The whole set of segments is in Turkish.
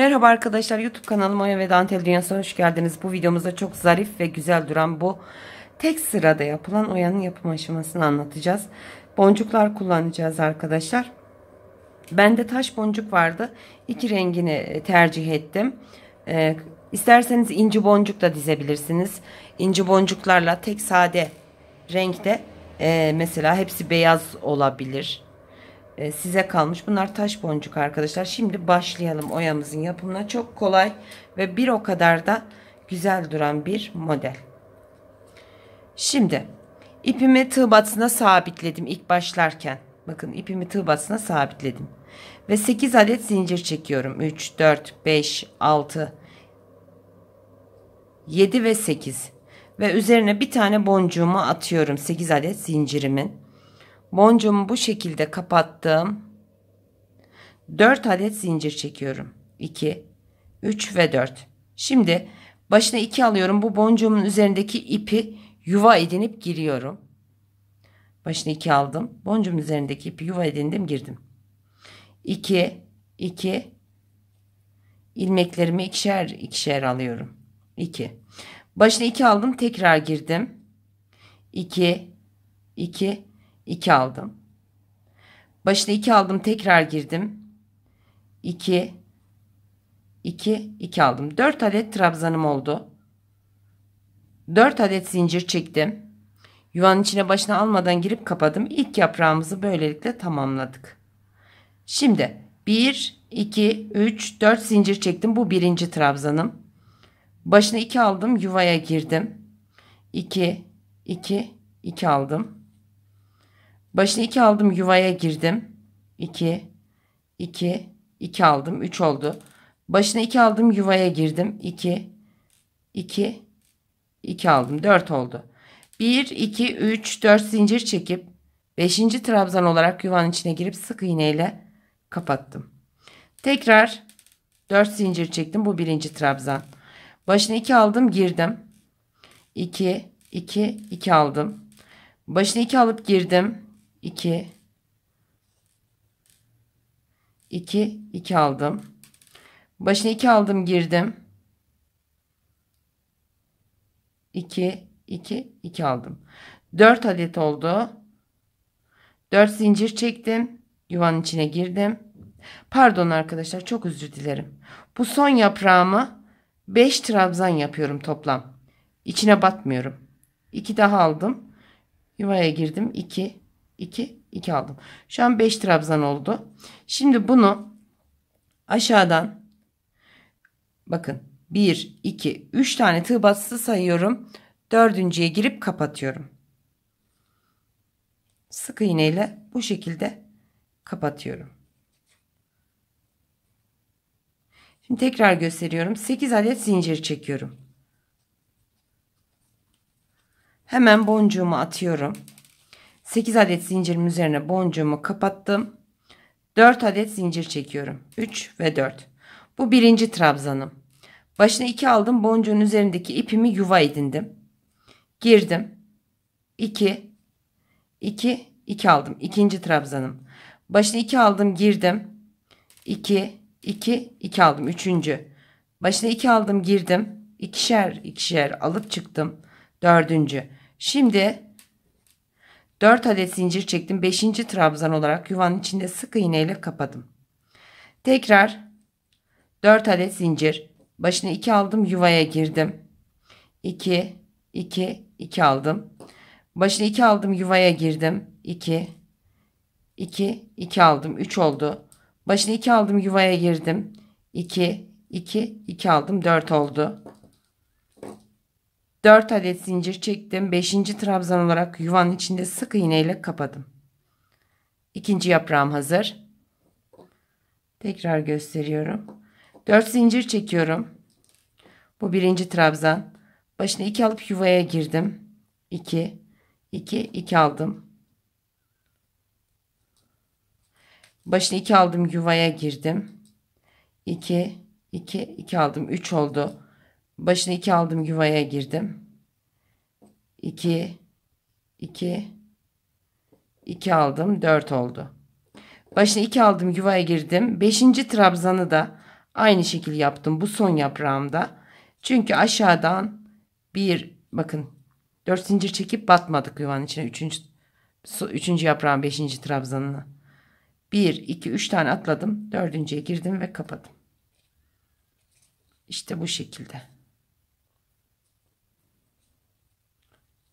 Merhaba arkadaşlar YouTube kanalıma Oya ve Dantel Dünyası'na hoş geldiniz. Bu videomuzda çok zarif ve güzel duran bu tek sırada yapılan oyanın yapım aşamasını anlatacağız. Boncuklar kullanacağız arkadaşlar. Bende taş boncuk vardı. İki rengini e, tercih ettim. Ee, isterseniz inci boncuk da dizebilirsiniz. İnci boncuklarla tek sade renkte e, mesela hepsi beyaz olabilir e, size kalmış. Bunlar taş boncuk arkadaşlar. Şimdi başlayalım oyamızın yapımına. Çok kolay ve bir o kadar da güzel duran bir model. Şimdi ipimi tığ batısına sabitledim ilk başlarken. Bakın ipimi tığ batısına sabitledim. Ve 8 adet zincir çekiyorum. 3, 4, 5, 6, 7 ve 8. Ve üzerine bir tane boncuğumu atıyorum 8 adet zincirimin boncuğumu bu şekilde kapattım. 4 adet zincir çekiyorum. 2, 3 ve 4. Şimdi başına 2 alıyorum. Bu boncuğumun üzerindeki ipi yuva edinip giriyorum. Başına 2 aldım. Boncuğumun üzerindeki ipi yuva edindim girdim. 2, 2. ilmeklerimi ikişer ikişer alıyorum. 2. Başına 2 aldım. Tekrar girdim. 2, 2 2 aldım. Başına 2 aldım tekrar girdim. 2 2 2 aldım. 4 adet trabzanım oldu. 4 adet zincir çektim. Yuvanın içine başına almadan girip kapadım. İlk yaprağımızı böylelikle tamamladık. Şimdi 1 2 3 4 zincir çektim. Bu birinci trabzanım. Başına 2 aldım. Yuvaya girdim. 2 2 2 aldım. Başına iki aldım yuvaya girdim. 2, iki iki aldım üç oldu. Başına iki aldım yuvaya girdim. 2, iki iki aldım dört oldu. bir iki üç dört zincir çekip beşinci trabzan olarak yuvanın içine girip sık iğneyle kapattım. Tekrar dört zincir çektim. Bu birinci trabzan. Başına iki aldım girdim. 2, iki iki aldım. Başına iki alıp girdim. 2 2 2 aldım. Başına 2 aldım girdim. 2 2 2 aldım. 4 adet oldu. 4 zincir çektim. Yuvanın içine girdim. Pardon arkadaşlar çok özür dilerim. Bu son yaprağımı 5 trabzan yapıyorum toplam. İçine batmıyorum. 2 daha aldım. Yuvaya girdim. 2 2, 2 aldım. Şu an 5 trabzan oldu. Şimdi bunu aşağıdan bakın 1, 2, 3 tane tığ batısı sayıyorum. Dördüncüye girip kapatıyorum. Sık iğneyle bu şekilde kapatıyorum. Şimdi tekrar gösteriyorum. 8 adet zincir çekiyorum. Hemen boncuğumu atıyorum. 8 adet zincirim üzerine boncuğumu kapattım. 4 adet zincir çekiyorum. 3 ve 4. Bu birinci trabzanım. Başına 2 aldım. Boncuğun üzerindeki ipimi yuva edindim. Girdim. 2 2 2 aldım. İkinci trabzanım. Başına 2 aldım. Girdim. 2 2 2 aldım. Üçüncü. Başına 2 aldım. Girdim. İkişer ikişer alıp çıktım. Dördüncü. Şimdi Dört adet zincir çektim. Beşinci trabzan olarak yuvanın içinde sık iğneyle kapadım. Tekrar dört adet zincir. Başına iki aldım yuvaya girdim. İki, iki, iki aldım. Başına iki aldım yuvaya girdim. İki, iki, iki aldım. Üç oldu. Başına iki aldım yuvaya girdim. İki, iki, iki aldım. Dört oldu. Dört adet zincir çektim. Beşinci trabzan olarak yuvanın içinde sık iğneyle kapadım. İkinci yaprağım hazır. Tekrar gösteriyorum. Dört zincir çekiyorum. Bu birinci trabzan. Başına iki alıp yuvaya girdim. İki, iki, iki aldım. Başına iki aldım yuvaya girdim. İki, iki, iki aldım. Üç oldu. Başına iki aldım yuvaya girdim. İki, iki, iki aldım dört oldu. Başına iki aldım yuvaya girdim. Beşinci trabzanı da aynı şekil yaptım bu son yaprağımda. Çünkü aşağıdan bir bakın dört zincir çekip batmadık yuvanın içine. Üçüncü, üçüncü yaprağın beşinci trabzanını Bir, iki, üç tane atladım. Dördüncüye girdim ve kapadım. İşte bu şekilde.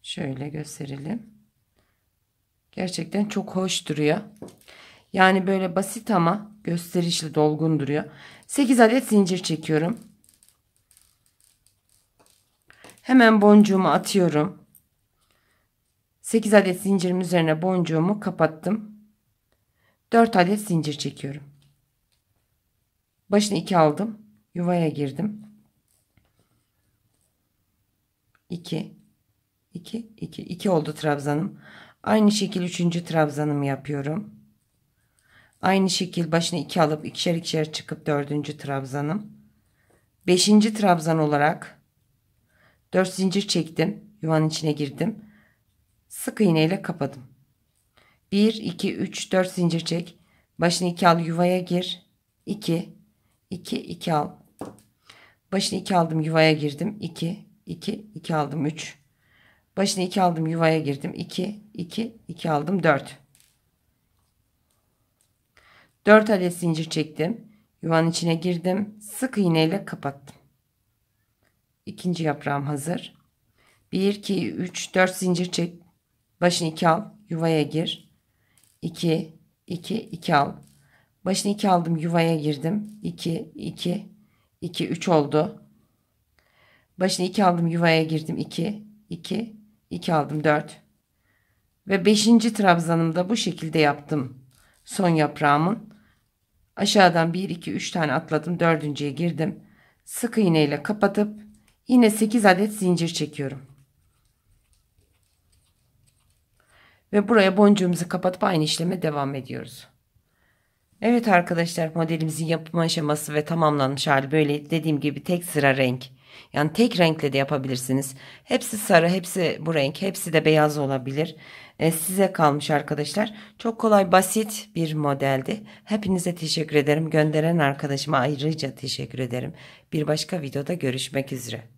Şöyle gösterelim. Gerçekten çok hoş duruyor. Yani böyle basit ama gösterişli dolgun duruyor. 8 adet zincir çekiyorum. Hemen boncuğumu atıyorum. 8 adet zincirim üzerine boncuğumu kapattım. 4 adet zincir çekiyorum. Başına 2 aldım. Yuvaya girdim. 2 2 2 2 oldu trabzanım. Aynı şekil 3. trabzanımı yapıyorum. Aynı şekil başına 2 alıp ikişer ikişer çıkıp 4. trabzanım. 5. trabzan olarak 4 zincir çektim. Yuvanın içine girdim. Sık iğneyle kapadım. 1 2 3 4 zincir çek. Başını 2 al yuvaya gir. 2 2 2 al. Başını 2 aldım yuvaya girdim. 2 2 2 aldım 3 Başına 2 aldım yuvaya girdim. 2, 2, 2 aldım 4. 4 adet zincir çektim. Yuvanın içine girdim. Sık iğneyle kapattım. İkinci yaprağım hazır. 1, 2, 3, 4 zincir çek. Başını 2 al. Yuvaya gir. 2, 2, 2 al. Başını 2 aldım. Yuvaya girdim. 2, 2, 2, 3 oldu. Başını 2 aldım. Yuvaya girdim. 2, 2, 2 aldım 4. Ve 5. trabzanımda bu şekilde yaptım. Son yaprağımın. Aşağıdan 1 2 3 tane atladım. 4.'ye girdim. Sık iğne ile kapatıp yine 8 adet zincir çekiyorum. Ve buraya boncuğumuzu kapatıp aynı işleme devam ediyoruz. Evet arkadaşlar modelimizin yapım aşaması ve tamamlanmış hali böyle dediğim gibi tek sıra renk yani tek renkle de yapabilirsiniz. Hepsi sarı, hepsi bu renk, hepsi de beyaz olabilir. E, size kalmış arkadaşlar. Çok kolay, basit bir modeldi. Hepinize teşekkür ederim. Gönderen arkadaşıma ayrıca teşekkür ederim. Bir başka videoda görüşmek üzere.